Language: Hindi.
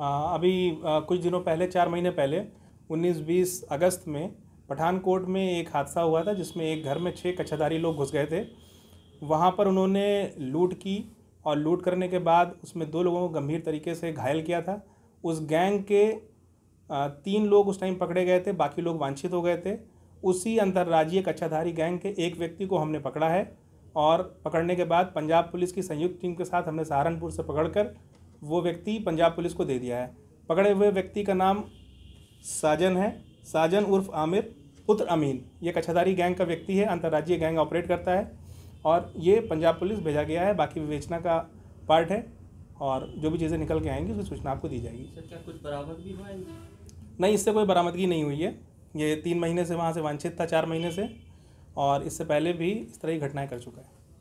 अभी आ, कुछ दिनों पहले चार महीने पहले 19-20 अगस्त में पठानकोट में एक हादसा हुआ था जिसमें एक घर में छः कच्छाधारी लोग घुस गए थे वहाँ पर उन्होंने लूट की और लूट करने के बाद उसमें दो लोगों को गंभीर तरीके से घायल किया था उस गैंग के तीन लोग उस टाइम पकड़े गए थे बाकी लोग वांछित हो गए थे उसी अंतर्राज्यीय कच्छाधारी गैंग के एक व्यक्ति को हमने पकड़ा है और पकड़ने के बाद पंजाब पुलिस की संयुक्त टीम के साथ हमने सहारनपुर से पकड़कर वो व्यक्ति पंजाब पुलिस को दे दिया है पकड़े हुए व्यक्ति का नाम साजन है साजन उर्फ आमिर पुत्र अमीन ये कछादारी गैंग का व्यक्ति है अंतर्राज्यीय गैंग ऑपरेट करता है और ये पंजाब पुलिस भेजा गया है बाकी विवेचना का पार्ट है और जो भी चीज़ें निकल के आएंगी उसकी सूचना आपको दी जाएगी सर क्या कुछ बरामद भी हुआ है नहीं इससे कोई बरामदगी नहीं हुई है ये तीन महीने से वहाँ से वांछित था चार महीने से और इससे पहले भी इस तरह की घटनाएं कर चुका है